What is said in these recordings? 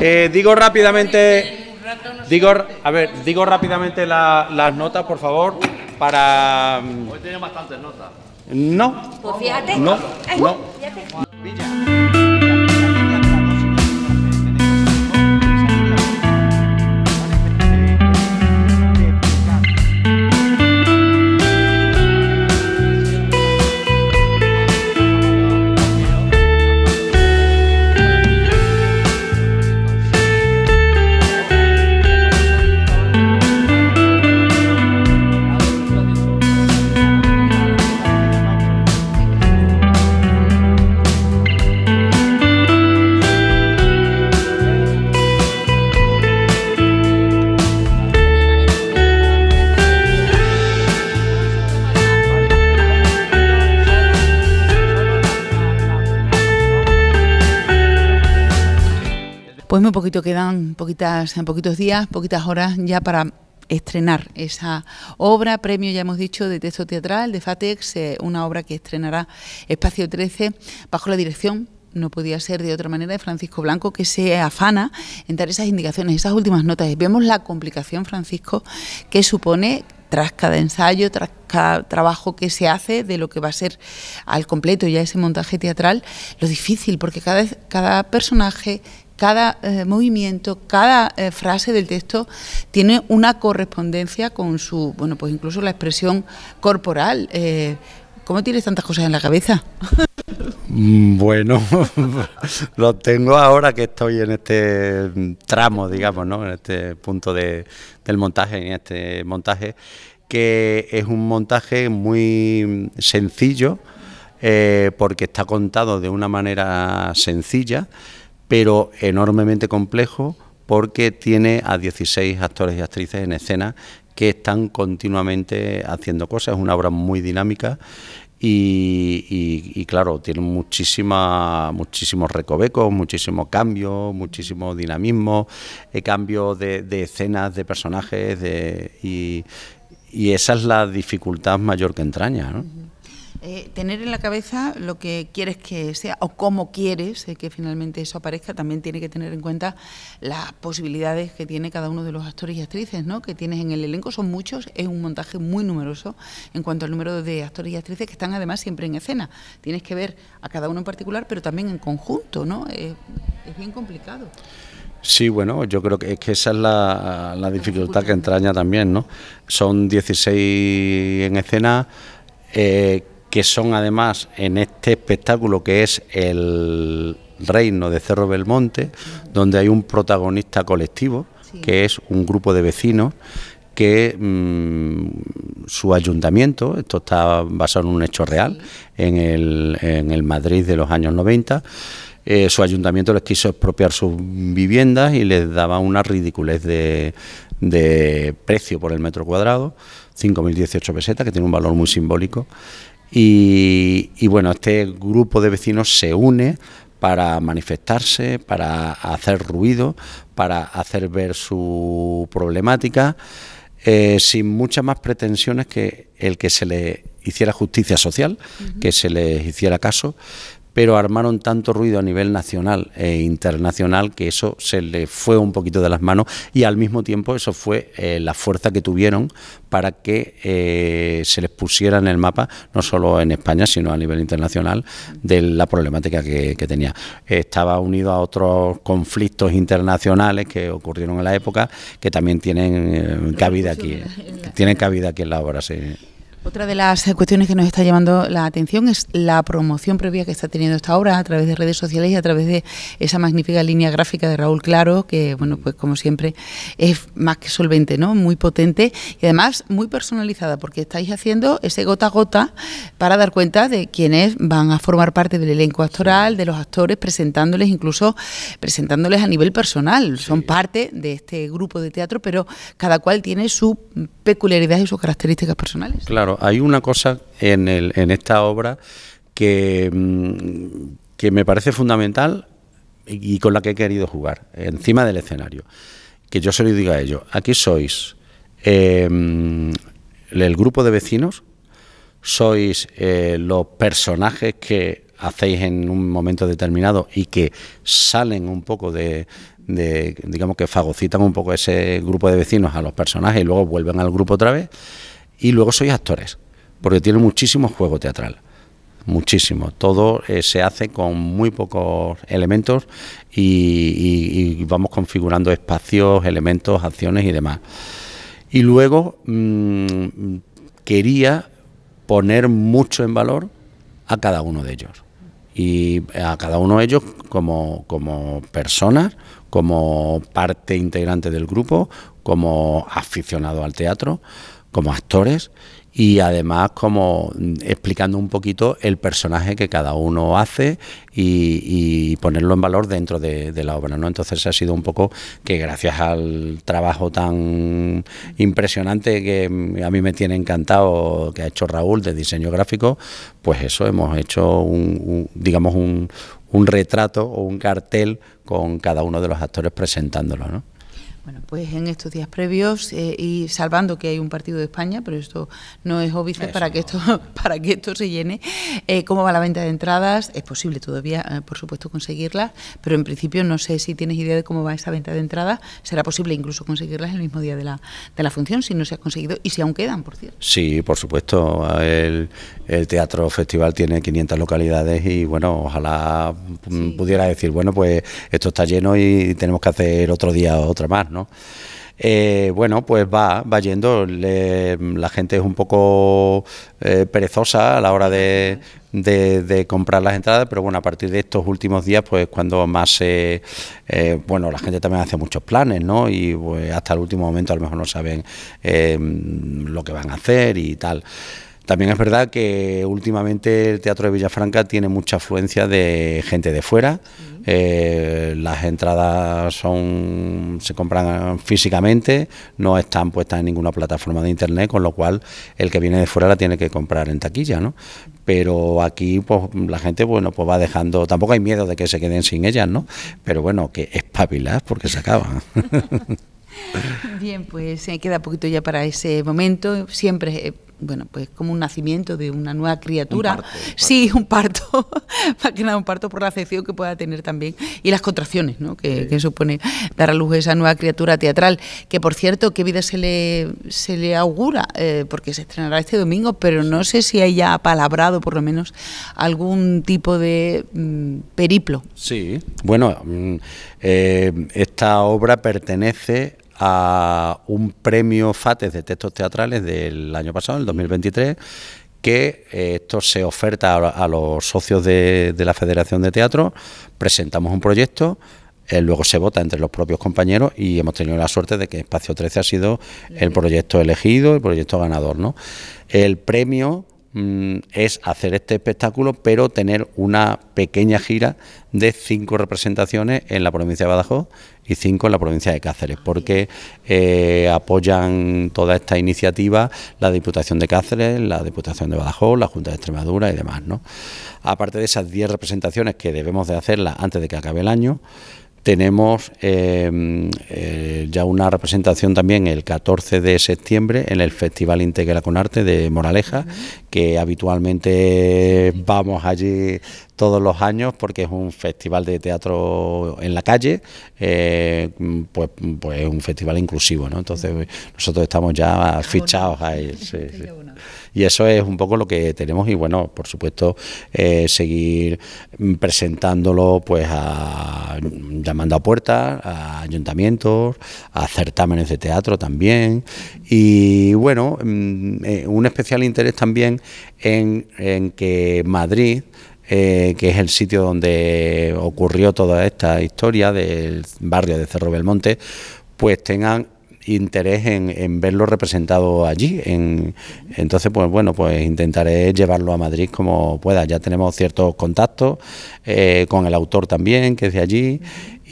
Eh, digo rápidamente... Digo, a ver, digo rápidamente la, las notas, por favor, para... Mm, Hoy tiene bastantes notas. No. Pues fíjate. No, no. Fíjate. ...un poquito quedan, poquitas, en poquitos días, poquitas horas ya para estrenar esa obra, premio, ya hemos dicho, de texto teatral de FATEX, eh, una obra que estrenará Espacio 13 bajo la dirección no podía ser de otra manera de Francisco Blanco, que se afana en dar esas indicaciones, esas últimas notas. Vemos la complicación, Francisco, que supone tras cada ensayo, tras cada trabajo que se hace de lo que va a ser al completo ya ese montaje teatral, lo difícil, porque cada, cada personaje, cada eh, movimiento, cada eh, frase del texto tiene una correspondencia con su, bueno, pues incluso la expresión corporal. Eh, ¿Cómo tienes tantas cosas en la cabeza? Mm, bueno, lo tengo ahora que estoy en este tramo, digamos, ¿no? En este punto de, del montaje, en este montaje, que es un montaje muy sencillo, porque está contado de una manera sencilla pero enormemente complejo porque tiene a 16 actores y actrices en escena que están continuamente haciendo cosas. Es una obra muy dinámica y, claro, tiene muchísima, muchísimos recovecos, muchísimos cambios, muchísimo dinamismo, eh, cambios de, escenas, de personajes, y, esa es la dificultad mayor que entraña. Eh, tener en la cabeza lo que quieres que sea o cómo quieres eh, que finalmente eso aparezca, también tiene que tener en cuenta las posibilidades que tiene cada uno de los actores y actrices ¿no? que tienes en el elenco. Son muchos, es un montaje muy numeroso en cuanto al número de actores y actrices que están además siempre en escena. Tienes que ver a cada uno en particular, pero también en conjunto, ¿no? Eh, es bien complicado. Sí, bueno, yo creo que, es que esa es la, dificultad que entraña también, ¿no? Son 16 en escena. Eh, que son además en este espectáculo que es el reino de Cerro Belmonte, donde hay un protagonista colectivo, que es un grupo de vecinos que mm, su ayuntamiento, esto está basado en un hecho real, en el, en el Madrid de los años 90, eh, su ayuntamiento les quiso expropiar sus viviendas y les daba una ridiculez de, de precio por el metro cuadrado, 5.018 pesetas, que tiene un valor muy simbólico, y, bueno, este grupo de vecinos se une para manifestarse, para hacer ruido, para hacer ver su problemática, eh, sin muchas más pretensiones que el que se le hiciera justicia social, que se les hiciera caso, pero armaron tanto ruido a nivel nacional e internacional que eso se le fue un poquito de las manos y al mismo tiempo eso fue eh, la fuerza que tuvieron para que eh, se les pusiera en el mapa, no solo en España, sino a nivel internacional, de la problemática que, tenía. Estaba unido a otros conflictos internacionales que ocurrieron en la época que también tienen eh, cabida aquí, tienen cabida aquí en la obra. Sí. Otra de las eh, cuestiones que nos está llamando la atención es la promoción previa que está teniendo esta obra a través de redes sociales y a través de esa magnífica línea gráfica de Raúl Claro, que, bueno, pues como siempre es más que solvente, ¿no? Muy potente y además muy personalizada, porque estáis haciendo ese gota a gota para dar cuenta de quienes van a formar parte del elenco actoral, de los actores, presentándoles, incluso presentándoles a nivel personal. Son parte de este grupo de teatro, pero cada cual tiene su peculiaridad y sus características personales. Claro hay una cosa en, esta obra mm, que, me parece fundamental y con la que he querido jugar, encima del escenario. Que yo se lo diga a ellos, aquí sois em, el grupo de vecinos, sois eh, los personajes que hacéis en un momento determinado y que salen un poco de, de digamos que fagocitan un poco ese grupo de vecinos a los personajes y luego vuelven al grupo otra vez y luego sois actores, porque tiene muchísimo juego teatral muchísimo. Todo eh, se hace con muy pocos elementos y, vamos configurando espacios, elementos, acciones y demás. Y luego mm, quería poner mucho en valor a cada uno de ellos. Y a cada uno de ellos como, como personas, como parte integrante del grupo, como aficionado al teatro, como actores y además como mm, explicando un poquito el personaje que cada uno hace y, ponerlo en valor dentro de, la obra. ¿no? Entonces ha sido un poco que gracias al trabajo tan impresionante que mm, a mí me tiene encantado que ha hecho Raúl de diseño gráfico, pues eso hemos hecho un, digamos un retrato o un cartel con cada uno de los actores presentándolo. ¿no? Bueno, pues en estos días previos eh, y salvando que hay un partido de España, pero esto no es óbice para que esto para que esto se llene. Eh, ¿Cómo va la venta de entradas? Es posible todavía, eh, por supuesto, conseguirlas, pero en principio no sé si tienes idea de cómo va esa venta de entradas. Será posible incluso conseguirlas el mismo día de la, de la función si no se ha conseguido y si aún quedan, por cierto. Sí, por supuesto. El, Teatro Festival tiene 500 localidades y bueno, ojalá mm, pudiera decir, bueno, pues esto está lleno y tenemos que hacer otro día otra más. Eh, bueno, pues va, va yendo. la gente es un poco eh, perezosa a la hora de, comprar las entradas, pero bueno, a partir de estos últimos días, pues cuando más eh, bueno, la gente también hace muchos planes, ¿no? Y pues, hasta el último momento a lo mejor no saben lo que van a hacer y tal. También es verdad que últimamente el Teatro de Villafranca tiene mucha afluencia de gente de fuera. Eh, las entradas son se compran físicamente, no están puestas en ninguna plataforma de internet, con lo cual el que viene de fuera la tiene que comprar en taquilla, ¿no? Pero aquí pues la gente bueno, pues va dejando, tampoco hay miedo de que se queden sin ellas, ¿no? Pero bueno, que espabilas porque se acaban. Bien, pues se queda poquito ya para ese momento. Siempre eh, bueno, pues como un nacimiento de una nueva criatura. Sí, un parto, más que nada un parto por la afección que pueda tener también y las contracciones, ¿no? Que, supone dar a luz esa nueva criatura teatral, que por cierto, qué vida se le, se le augura, eh, porque se estrenará este domingo, pero no sé si haya ya palabrado por lo menos algún tipo de mm, periplo. Sí, bueno, mm, eh, esta obra pertenece a un premio FATES de textos teatrales del año pasado, el 2023, que eh, esto se oferta a, los socios de, la Federación de Teatro, presentamos un proyecto, eh, luego se vota entre los propios compañeros y hemos tenido la suerte de que Espacio 13 ha sido el proyecto elegido, el proyecto ganador. ¿no? El premio Mm, es hacer este espectáculo, pero tener una pequeña gira de cinco representaciones en la provincia de Badajoz y cinco en la provincia de Cáceres, porque eh, apoyan toda esta iniciativa la Diputación de Cáceres, la Diputación de Badajoz, la Junta de Extremadura y demás. ¿no? Aparte de esas diez representaciones que debemos de hacerlas antes de que acabe el año, tenemos eh, eh, ya una representación también el 14 de septiembre en el Festival Integra con Arte de Moraleja, que habitualmente vamos allí todos los años porque es un festival de teatro en la calle, eh, pues, pues un festival inclusivo, ¿no? Entonces nosotros estamos ya fichados ahí... Y eso es un poco lo que tenemos y bueno, por supuesto, eh, seguir presentándolo pues a llamando a puertas, a ayuntamientos, a certámenes de teatro también. Y bueno, mm, eh, un especial interés también en, en que Madrid eh, que es el sitio donde ocurrió toda esta historia del barrio de Cerro Belmonte, pues tengan interés en, verlo representado allí. En, entonces, pues bueno, pues intentaré llevarlo a Madrid como pueda. Ya tenemos ciertos contactos eh, con el autor también, que es de allí,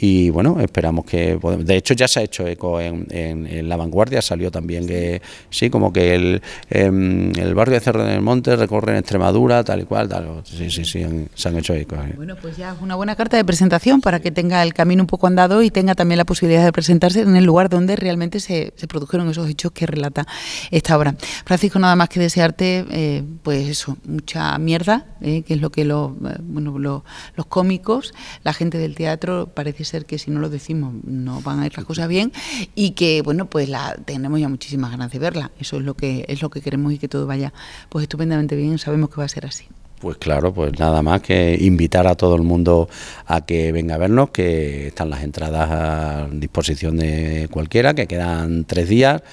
y bueno, esperamos que... De hecho ya se ha hecho eco en, La Vanguardia, salió también que sí, como que em, el, barrio de Cerro del Monte recorre en Extremadura, tal y cual, tal, sí, sí, sí, se han hecho eco. Bueno, pues ya es una buena carta de presentación para que tenga el camino un poco andado y tenga también la posibilidad de presentarse en el lugar donde realmente se, se produjeron esos hechos que relata esta obra. Francisco, nada más que desearte, eh, pues eso, mucha mierda, eh, que es lo que los, eh, bueno, los, los cómicos, la gente del teatro parece que si no lo decimos no van a ir las cosas bien y que, bueno, pues la tenemos ya muchísimas ganas de verla. Eso es lo que, es lo que queremos y que todo vaya pues estupendamente bien. Sabemos que va a ser así. Pues claro, pues nada más que invitar a todo el mundo a que venga a vernos, que están las entradas a disposición de cualquiera, que quedan tres días,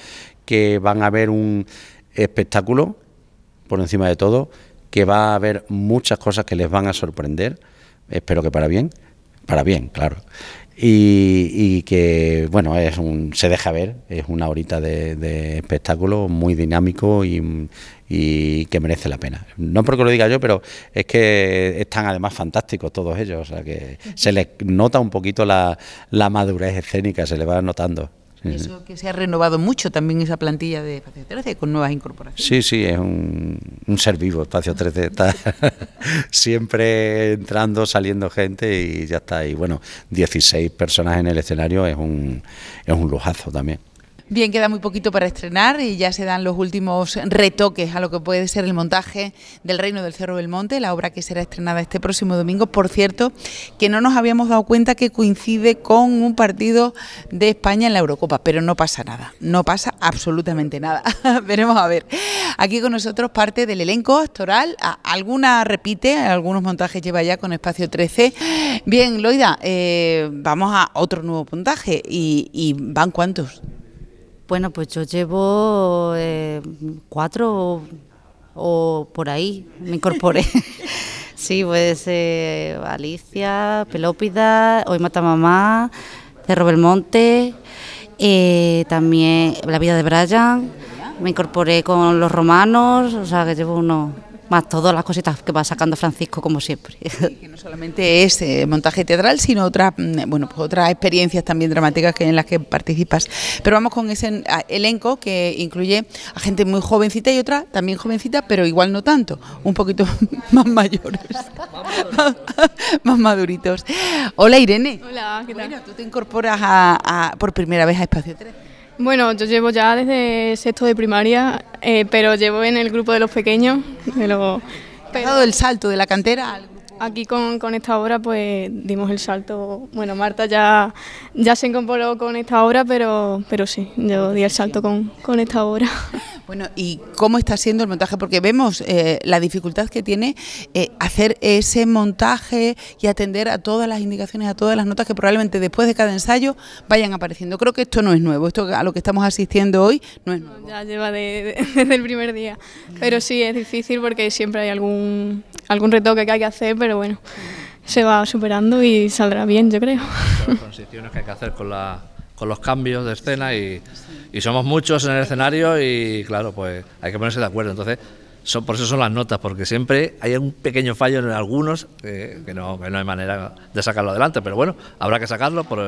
que van a ver un espectáculo por encima de todo, que va a haber muchas cosas que les van a sorprender, espero que para bien, para bien, claro. Y, que bueno es un se deja ver es una horita de, espectáculo muy dinámico y, que merece la pena no porque lo diga yo pero es que están además fantásticos todos ellos o sea que se les nota un poquito la, la madurez escénica se le va notando eso que se ha renovado mucho también esa plantilla de Espacio 13 con nuevas incorporaciones. Sí, sí, es un, un ser vivo Espacio 13. Está siempre entrando, saliendo gente y ya está. Y bueno, 16 personas en el escenario es un, es un lujazo también. Bien, queda muy poquito para estrenar y ya se dan los últimos retoques a lo que puede ser el montaje del Reino del Cerro del Monte, la obra que será estrenada este próximo domingo. Por cierto, que no nos habíamos dado cuenta que coincide con un partido de España en la Eurocopa, pero no pasa nada, no pasa absolutamente nada. Veremos a ver. Aquí con nosotros parte del elenco actoral, alguna repite, algunos montajes lleva ya con Espacio 13. Bien, Loida, eh, vamos a otro nuevo puntaje y, y van cuántos. Bueno, pues yo llevo eh, cuatro o, por ahí, me incorporé. sí, pues eh, Alicia, Pelópida, Hoy Mata Mamá, Cerro Belmonte, eh, también La Vida de Brian, me incorporé con los romanos, o sea que llevo uno más todas las cositas que va sacando Francisco como siempre. Y que no solamente es eh, montaje teatral, sino otras mm, bueno, pues otras experiencias también dramáticas que en las que participas. Pero vamos con ese ah, elenco que incluye a gente muy jovencita y otra también jovencita, pero igual no tanto, un poquito más mayores, más maduritos. Hola Irene. Hola, ¿qué tú te incorporas por primera vez a Espacio 3 bueno, yo llevo ya desde sexto de primaria, eh, pero llevo en el grupo de los pequeños. De pero... ¿Has dado el salto de la cantera al Aquí con, con, esta obra pues dimos el salto, bueno Marta ya, ya se incorporó con esta obra, pero, pero sí, yo di el salto con, con esta obra. Bueno, ¿y cómo está siendo el montaje? Porque vemos eh, la dificultad que tiene eh, hacer ese montaje y atender a todas las indicaciones, a todas las notas que probablemente después de cada ensayo vayan apareciendo. Creo que esto no es nuevo, esto a lo que estamos asistiendo hoy no es nuevo. Ya lleva desde el primer día, pero sí es difícil porque siempre hay algún, algún retoque que hay que hacer, pero bueno, se va superando y saldrá bien, yo creo. Las transiciones que hay que hacer con, los cambios de escena y, somos muchos en el escenario y claro, pues hay que ponerse de acuerdo. Entonces, son, por eso son las notas, porque siempre hay un pequeño fallo en algunos eh, que, no, hay manera de sacarlo adelante, pero bueno, habrá que sacarlo por,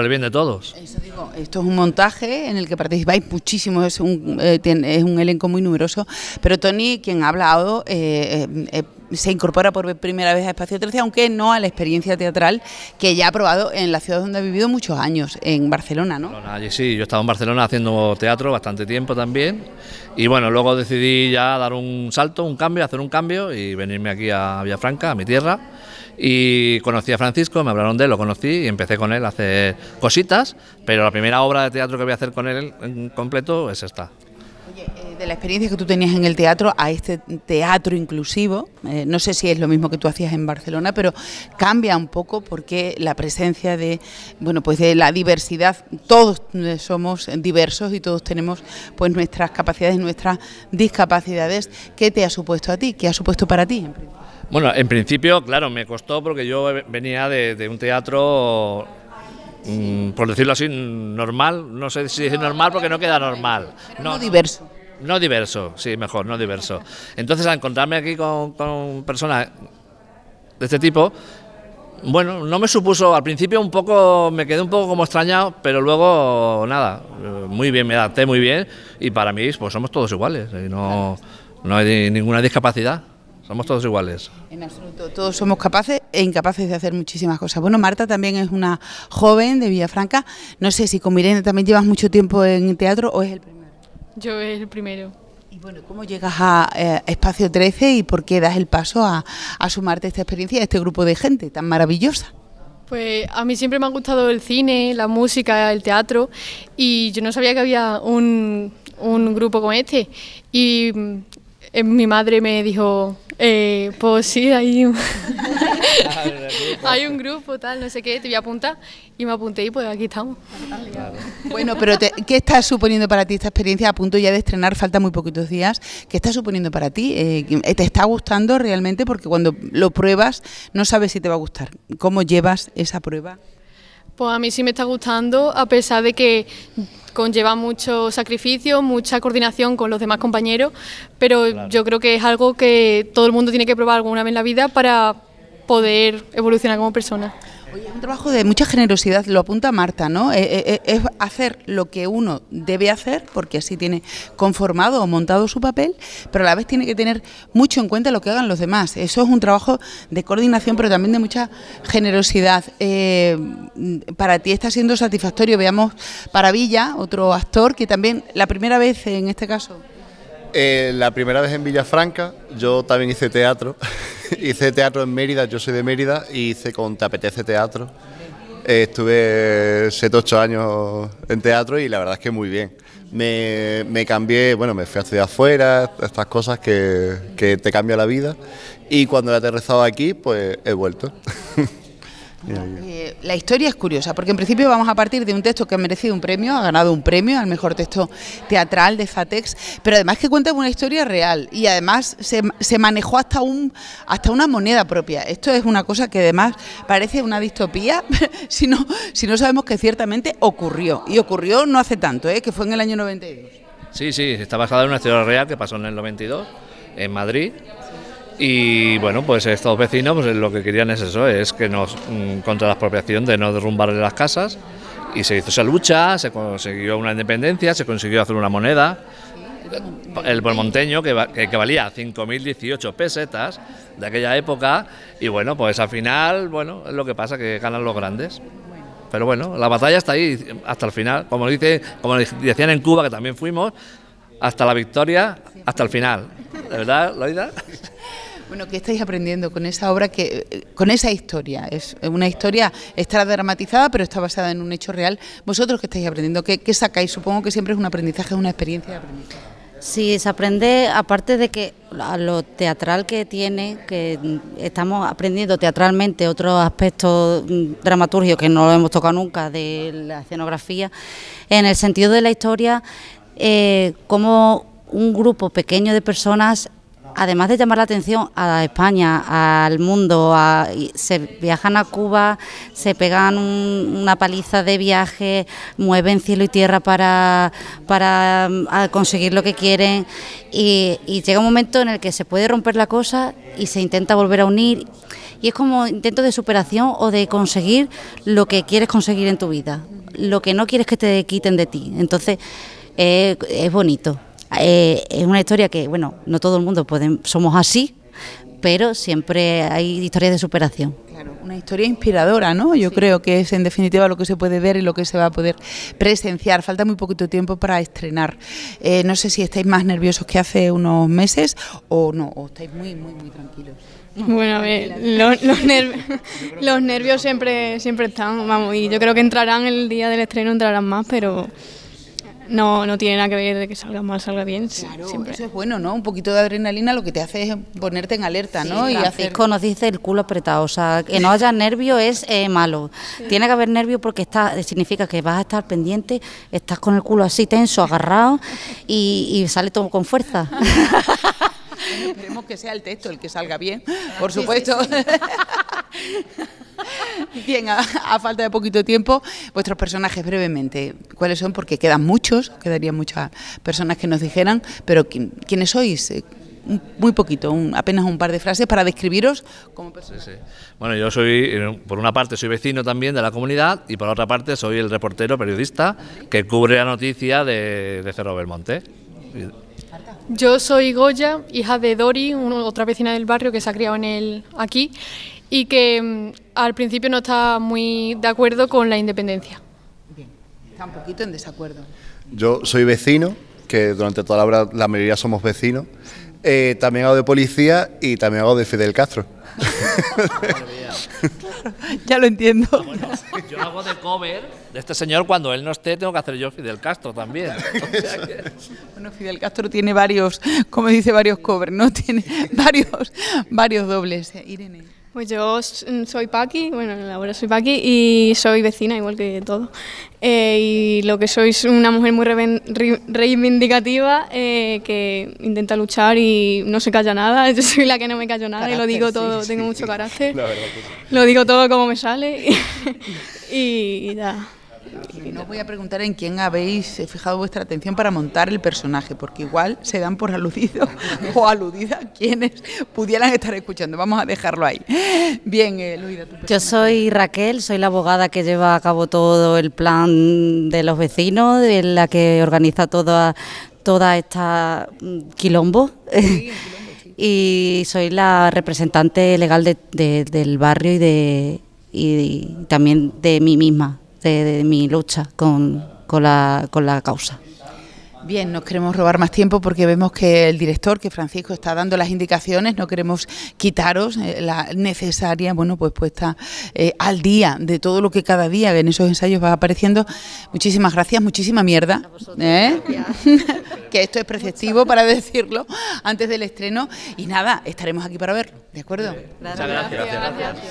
el bien de todos. esto es un montaje en el que participáis muchísimo, es un, eh, es un elenco muy numeroso, pero Tony, quien ha hablado, eh, se incorpora por primera vez a Espacio 13, aunque no a la experiencia teatral que ya ha probado en la ciudad donde ha vivido muchos años, en Barcelona, ¿no? sí, yo he estado en Barcelona haciendo teatro bastante tiempo también y bueno, luego decidí ya dar un salto, un cambio, hacer un cambio y venirme aquí a Villafranca, a mi tierra y conocí a Francisco, me hablaron de él, lo conocí y empecé con él a hacer cositas, pero la primera obra de teatro que voy a hacer con él en completo es esta de la experiencia que tú tenías en el teatro a este teatro inclusivo, eh, no sé si es lo mismo que tú hacías en Barcelona, pero cambia un poco porque la presencia de, bueno, pues de la diversidad, todos eh, somos diversos y todos tenemos pues nuestras capacidades, nuestras discapacidades. ¿Qué te ha supuesto a ti? ¿Qué ha supuesto para ti? bueno, en principio, claro, me costó porque yo venía de, de un teatro mm, por decirlo así, normal. No sé si es normal porque no queda normal. No, diverso. No diverso, sí, mejor, no diverso. Entonces, al encontrarme aquí con, personas de este tipo, bueno, no me supuso, al principio un poco, me quedé un poco como extrañado, pero luego nada, muy bien, me adapté muy bien y para mí pues somos todos iguales, no, no hay ninguna discapacidad. Somos todos iguales. En absoluto, todos somos capaces e incapaces de hacer muchísimas cosas. Bueno, Marta también es una joven de Villafranca. No sé si con Mirena también llevas mucho tiempo en teatro o es el primero. Yo es el primero. Y bueno, ¿cómo llegas a eh, Espacio 13 y por qué das el paso a, sumarte a esta experiencia, a este grupo de gente tan maravillosa? Pues a mí siempre me ha gustado el cine, la música, el teatro y yo no sabía que había un, un grupo como este y mm, eh, mi madre me dijo, eh, pues sí, hay un, hay un grupo, tal, no sé qué, te voy a apuntar y me apunté y pues aquí estamos. Bueno, pero ¿qué está suponiendo para ti esta experiencia? A punto ya de estrenar, falta muy poquitos días. ¿Qué está suponiendo para ti? Eh, ¿Te está gustando realmente? Porque cuando lo pruebas no sabes si te va a gustar. ¿Cómo llevas esa prueba? Pues a mí sí me está gustando, a pesar de que conlleva mucho sacrificio, mucha coordinación con los demás compañeros, pero yo creo que es algo que todo el mundo tiene que probar alguna vez en la vida para poder evolucionar como persona. Oye, un trabajo de mucha generosidad, lo apunta Marta, ¿no? Eh, eh, eh, es hacer lo que uno debe hacer, porque así tiene conformado o montado su papel, pero a la vez tiene que tener mucho en cuenta lo que hagan los demás. Eso es un trabajo de coordinación, pero también de mucha generosidad. para ti está siendo satisfactorio. Veamos para Villa, otro actor, que también la primera vez en este caso. la primera vez en Villafranca, yo también hice teatro hice teatro en Mérida, yo soy de Mérida, y hice con Te apetece teatro. Eh, estuve 7-8 años en teatro y la verdad es que muy bien. Me, cambié, bueno, me fui a estudiar afuera, estas cosas que, que te cambian la vida. Y cuando he aterrizado aquí, pues he vuelto. Eh, la historia es curiosa, porque en principio vamos a partir de un texto que ha merecido un premio, ha ganado un premio al mejor texto teatral de Fatex, pero además que cuenta una historia real y además se, manejó hasta, un, hasta una moneda propia. Esto es una cosa que además parece una distopía, si no, si no sabemos que ciertamente ocurrió, y ocurrió no hace tanto, eh, que fue en el año 92. Sí, sí, está basada en una historia real que pasó en el 92 en Madrid y bueno, pues estos vecinos pues, lo que querían es eso, es que nos mm, contra la expropiación de no derrumbarle las casas. Y se hizo esa lucha, se consiguió una independencia, se consiguió hacer una moneda, el monteño que, valía 5.018 pesetas de aquella época y bueno, pues al final, bueno, es lo que pasa, que ganan los grandes. Pero bueno, la batalla está ahí hasta el final, como, dice, como decían en Cuba, que también fuimos, hasta la victoria, hasta el final la verdad, Loida. Bueno, ¿qué estáis aprendiendo con esa obra, que, con esa historia? Es una historia, está dramatizada, pero está basada en un hecho real. ¿Vosotros qué estáis aprendiendo? ¿Qué, sacáis? Supongo que siempre es un aprendizaje, es una experiencia de aprendizaje. Sí, se aprende, aparte de que lo teatral que tiene, que estamos aprendiendo teatralmente otros aspectos dramaturgios que no lo hemos tocado nunca de la escenografía, en el sentido de la historia, eh, cómo un grupo pequeño de personas, además de llamar la atención a España, al mundo, se viajan a Cuba, se pegan una paliza de viaje, mueven cielo y tierra para, mm, conseguir lo que quieren y, llega un momento en el que se puede romper la cosa y se intenta volver a unir y es como intento de superación o de conseguir lo que quieres conseguir en tu vida, lo que no quieres que te quiten de ti. Entonces, eh, es bonito. Eh, es una historia que, bueno, no todo el mundo puede, somos así, pero siempre hay historias de superación. Claro, una historia inspiradora, ¿no? Yo creo que es en definitiva lo que se puede ver y lo que se va a poder presenciar. Falta muy poquito tiempo para estrenar. Eh, no sé si estáis más nerviosos que hace unos meses o no, o estáis muy, muy, muy tranquilos. Bueno, a ver, los, los nervios siempre, siempre están, vamos, y yo creo que entrarán el día del estreno, entrarán más, pero... No, no tiene nada que ver de que salga mal, salga bien. Claro, siempre. eso es bueno, ¿no? Un poquito de adrenalina lo que te hace es ponerte en alerta, ¿no? Y Francisco nos dice el culo apretado, o sea, que no haya nervio es eh, malo. Tiene que haber nervio porque está, significa que vas a estar pendiente, estás con el culo así tenso, agarrado y, y sale todo con fuerza. esperemos que sea el texto el que salga bien, por supuesto. bien, a, falta de poquito tiempo, vuestros personajes brevemente, ¿cuáles son? Porque quedan muchos, quedarían muchas personas que nos dijeran, pero ¿quiénes sois? Eh, muy poquito, apenas un par de frases para describiros como personas. Bueno, yo soy, eh, por una parte, soy vecino también de la comunidad y por otra parte, soy el reportero periodista que cubre la noticia de, de Cerro Belmonte. Yo soy Goya, hija de Dori, otra vecina del barrio que se ha criado en el, aquí y que mm, al principio no está muy de acuerdo con la independencia. Bien, está un poquito en desacuerdo. Yo soy vecino, que durante toda la obra la mayoría somos vecinos. Eh, también hago de policía y también hago de Fidel Castro. ya lo entiendo. yo hago de cover de este señor cuando él no esté, tengo que hacer yo Fidel Castro también. Bueno, Fidel Castro tiene varios, como dice, varios covers, ¿no? Tiene varios, varios dobles, eh, Irene. Pues yo mm, soy Paqui, bueno, ahora soy Paqui y soy vecina igual que todo. Eh, y lo que soy es una mujer muy reivindicativa eh, que intenta luchar y no se calla nada. Yo soy la que no me callo nada y lo digo todo, tengo mucho carácter. lo digo todo como me sale y ya. Y no voy a preguntar en quién habéis fijado vuestra atención para montar el personaje, porque igual se dan por aludido o aludida quienes pudieran estar escuchando. Vamos a dejarlo ahí. Bien, eh, Luida. Yo soy Raquel, soy la abogada que lleva a cabo todo el plan de los vecinos, la que organiza toda, toda esta mm, quilombo. y soy la representante legal del barrio y también de mí misma de, mi lucha con, con, la, con la causa. Bien, nos queremos robar más tiempo porque vemos que el director, que Francisco, está dando las indicaciones, no queremos quitaros eh, la necesaria, bueno, pues puesta eh, al día de todo lo que cada día en esos ensayos va apareciendo. Muchísimas gracias, muchísima mierda, ¿eh? que esto es preceptivo para decirlo antes del estreno. Y nada, estaremos aquí para verlo, ¿de acuerdo? Muchas gracias.